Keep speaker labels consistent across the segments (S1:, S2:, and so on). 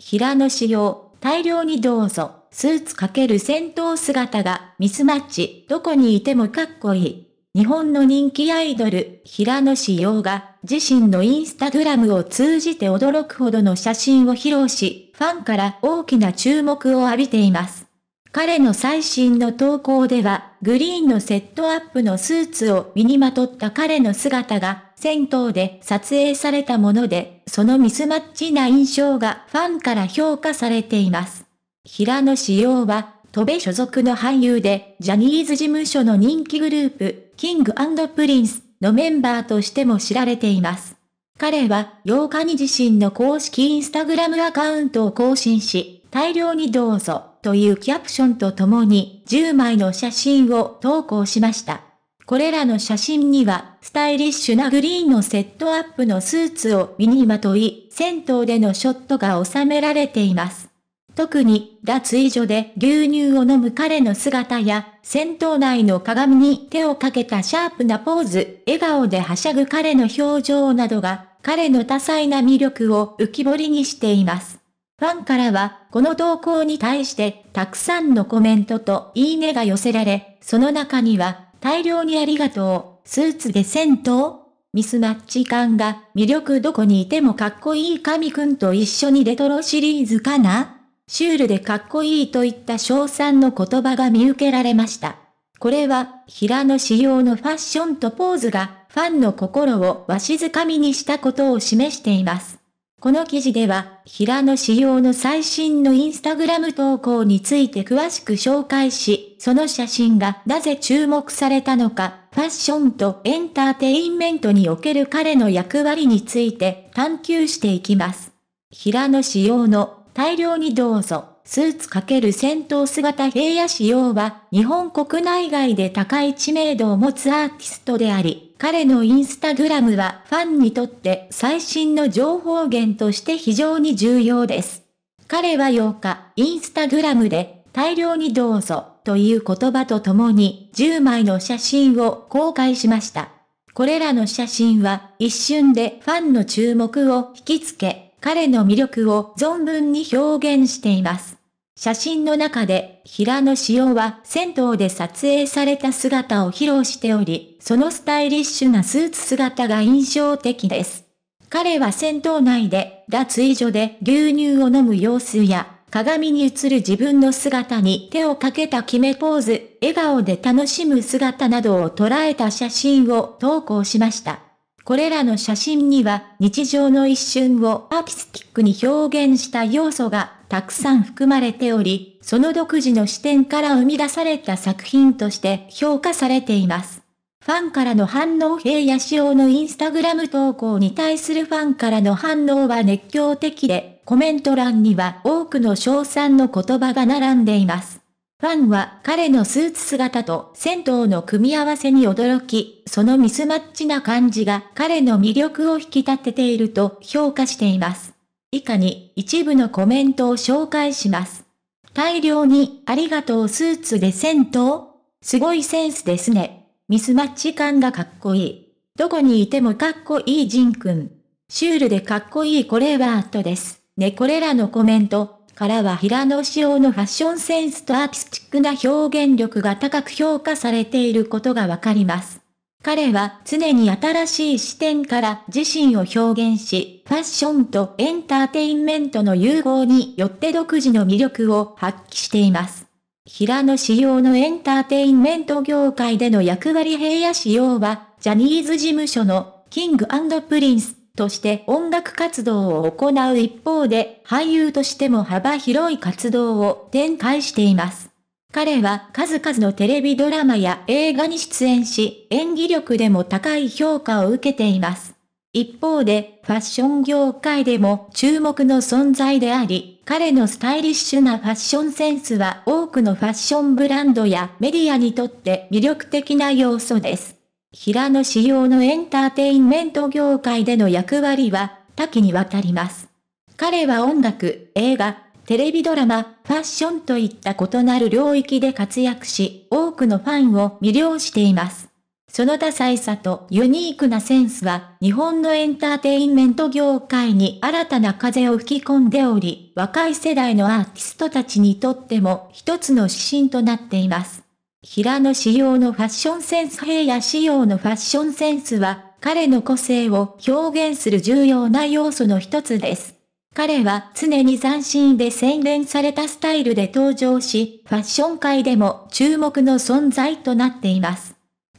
S1: 平野仕様、大量にどうぞ、スーツかける戦闘姿がミスマッチ、どこにいてもかっこいい。日本の人気アイドル、平野紫耀が、自身のインスタグラムを通じて驚くほどの写真を披露し、ファンから大きな注目を浴びています。彼の最新の投稿では、グリーンのセットアップのスーツを身にまとった彼の姿が、銭湯で撮影されたもので、そのミスマッチな印象がファンから評価されています。平野紫耀は、戸部所属の俳優で、ジャニーズ事務所の人気グループ、キングプリンスのメンバーとしても知られています。彼は8日に自身の公式インスタグラムアカウントを更新し、大量にどうぞというキャプションとともに10枚の写真を投稿しました。これらの写真には、スタイリッシュなグリーンのセットアップのスーツを身にまとい、銭湯でのショットが収められています。特に、脱衣所で牛乳を飲む彼の姿や、銭湯内の鏡に手をかけたシャープなポーズ、笑顔ではしゃぐ彼の表情などが、彼の多彩な魅力を浮き彫りにしています。ファンからは、この投稿に対して、たくさんのコメントといいねが寄せられ、その中には、大量にありがとう、スーツで戦闘ミスマッチ感が魅力どこにいてもかっこいい神くんと一緒にレトロシリーズかなシュールでかっこいいといった賞賛の言葉が見受けられました。これは、平野仕様のファッションとポーズが、ファンの心をわしづかみにしたことを示しています。この記事では、平野仕様の最新のインスタグラム投稿について詳しく紹介し、その写真がなぜ注目されたのか、ファッションとエンターテインメントにおける彼の役割について探求していきます。平野仕様の大量にどうぞ、スーツ×戦闘姿平野仕様は日本国内外で高い知名度を持つアーティストであり、彼のインスタグラムはファンにとって最新の情報源として非常に重要です。彼は8日、インスタグラムで大量にどうぞ、という言葉とともに10枚の写真を公開しました。これらの写真は一瞬でファンの注目を引きつけ、彼の魅力を存分に表現しています。写真の中で平野紫耀は銭湯で撮影された姿を披露しており、そのスタイリッシュなスーツ姿が印象的です。彼は銭湯内で脱衣所で牛乳を飲む様子や鏡に映る自分の姿に手をかけた決めポーズ、笑顔で楽しむ姿などを捉えた写真を投稿しました。これらの写真には日常の一瞬をアーティスティックに表現した要素がたくさん含まれており、その独自の視点から生み出された作品として評価されています。ファンからの反応平野仕様のインスタグラム投稿に対するファンからの反応は熱狂的で、コメント欄には多くの賞賛の言葉が並んでいます。ファンは彼のスーツ姿と銭湯の組み合わせに驚き、そのミスマッチな感じが彼の魅力を引き立てていると評価しています。以下に一部のコメントを紹介します。大量にありがとうスーツで戦闘すごいセンスですね。ミスマッチ感がかっこいい。どこにいてもかっこいいジンくん。シュールでかっこいいこれはアトです。ねこれらのコメントからは平野紫耀のファッションセンスとアーティスティックな表現力が高く評価されていることがわかります。彼は常に新しい視点から自身を表現し、ファッションとエンターテインメントの融合によって独自の魅力を発揮しています。平野仕様のエンターテインメント業界での役割平野仕様は、ジャニーズ事務所のキングプリンスとして音楽活動を行う一方で、俳優としても幅広い活動を展開しています。彼は数々のテレビドラマや映画に出演し、演技力でも高い評価を受けています。一方で、ファッション業界でも注目の存在であり、彼のスタイリッシュなファッションセンスは多くのファッションブランドやメディアにとって魅力的な要素です。平野仕様のエンターテインメント業界での役割は多岐にわたります。彼は音楽、映画、テレビドラマ、ファッションといった異なる領域で活躍し、多くのファンを魅了しています。その多彩さとユニークなセンスは、日本のエンターテインメント業界に新たな風を吹き込んでおり、若い世代のアーティストたちにとっても一つの指針となっています。平野仕様のファッションセンス平野仕様のファッションセンスは、彼の個性を表現する重要な要素の一つです。彼は常に斬新で洗練されたスタイルで登場し、ファッション界でも注目の存在となっています。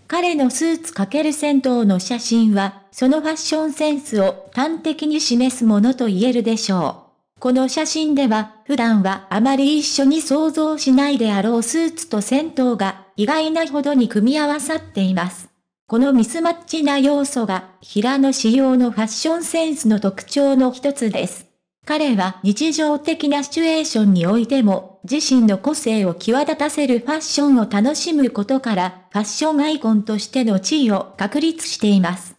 S1: 彼のスーツ×戦闘の写真は、そのファッションセンスを端的に示すものと言えるでしょう。この写真では、普段はあまり一緒に想像しないであろうスーツと戦闘が、意外なほどに組み合わさっています。このミスマッチな要素が、平野仕様のファッションセンスの特徴の一つです。彼は日常的なシチュエーションにおいても、自身の個性を際立たせるファッションを楽しむことから、ファッションアイコンとしての地位を確立しています。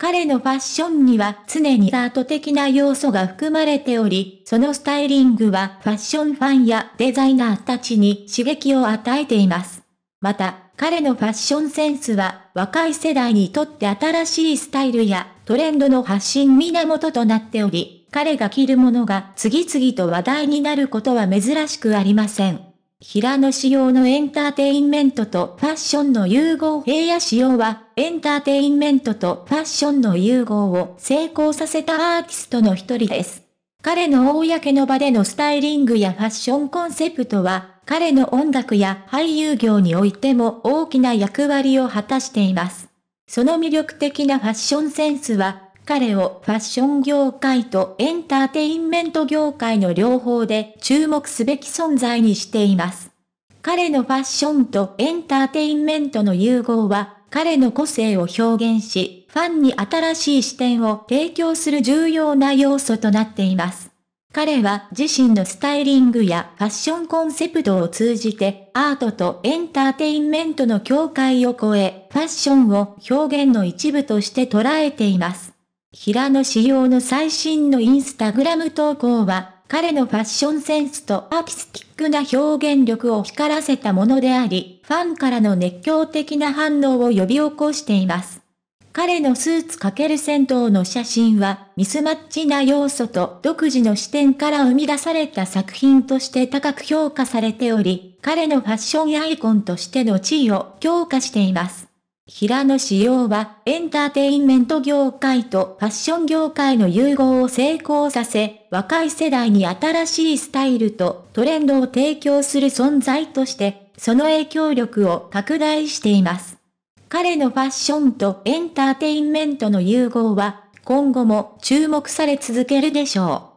S1: 彼のファッションには常にアート的な要素が含まれており、そのスタイリングはファッションファンやデザイナーたちに刺激を与えています。また、彼のファッションセンスは若い世代にとって新しいスタイルやトレンドの発信源となっており、彼が着るものが次々と話題になることは珍しくありません。平野仕様のエンターテインメントとファッションの融合平野仕様は、エンターテインメントとファッションの融合を成功させたアーティストの一人です。彼の公の場でのスタイリングやファッションコンセプトは、彼の音楽や俳優業においても大きな役割を果たしています。その魅力的なファッションセンスは、彼をファッション業界とエンターテインメント業界の両方で注目すべき存在にしています。彼のファッションとエンターテインメントの融合は、彼の個性を表現し、ファンに新しい視点を提供する重要な要素となっています。彼は自身のスタイリングやファッションコンセプトを通じてアートとエンターテインメントの境界を超えファッションを表現の一部として捉えています。平野紫耀の最新のインスタグラム投稿は、彼のファッションセンスとアーティスティックな表現力を光らせたものであり、ファンからの熱狂的な反応を呼び起こしています。彼のスーツ×戦闘の写真は、ミスマッチな要素と独自の視点から生み出された作品として高く評価されており、彼のファッションアイコンとしての地位を強化しています。平野紫耀はエンターテインメント業界とファッション業界の融合を成功させ、若い世代に新しいスタイルとトレンドを提供する存在として、その影響力を拡大しています。彼のファッションとエンターテインメントの融合は、今後も注目され続けるでしょう。